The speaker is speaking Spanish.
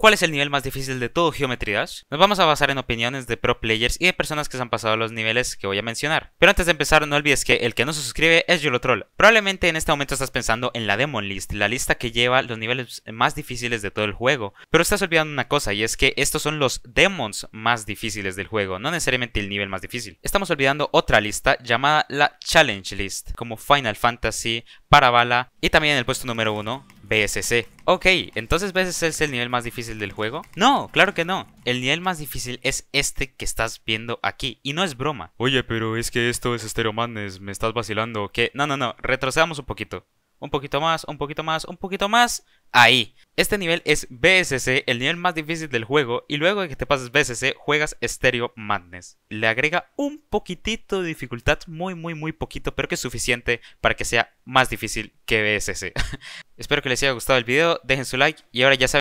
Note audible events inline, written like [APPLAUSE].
¿Cuál es el nivel más difícil de todo Geometry Dash? Nos vamos a basar en opiniones de pro players y de personas que se han pasado los niveles que voy a mencionar. Pero antes de empezar, no olvides que el que no se suscribe es Yolotroll. Probablemente en este momento estás pensando en la Demon List, la lista que lleva los niveles más difíciles de todo el juego. Pero estás olvidando una cosa, y es que estos son los demons más difíciles del juego, no necesariamente el nivel más difícil. Estamos olvidando otra lista llamada la Challenge List, como Final Fantasy, Parabala y también en el puesto número 1, BSC. Ok, entonces BSC es el nivel más difícil del juego. No, claro que no. El nivel más difícil es este que estás viendo aquí. Y no es broma. Oye, pero es que esto es Stereo Madness, me estás vacilando. Que No, no, no, retrocedamos un poquito. Un poquito más, un poquito más, un poquito más. Ahí. Este nivel es BSC, el nivel más difícil del juego, y luego de que te pases BSC juegas Stereo Madness. Le agrega un poquitito de dificultad, muy muy muy poquito, pero que es suficiente para que sea más difícil que BSC. [LAUGHS] Espero que les haya gustado el video, dejen su like y ahora ya saben.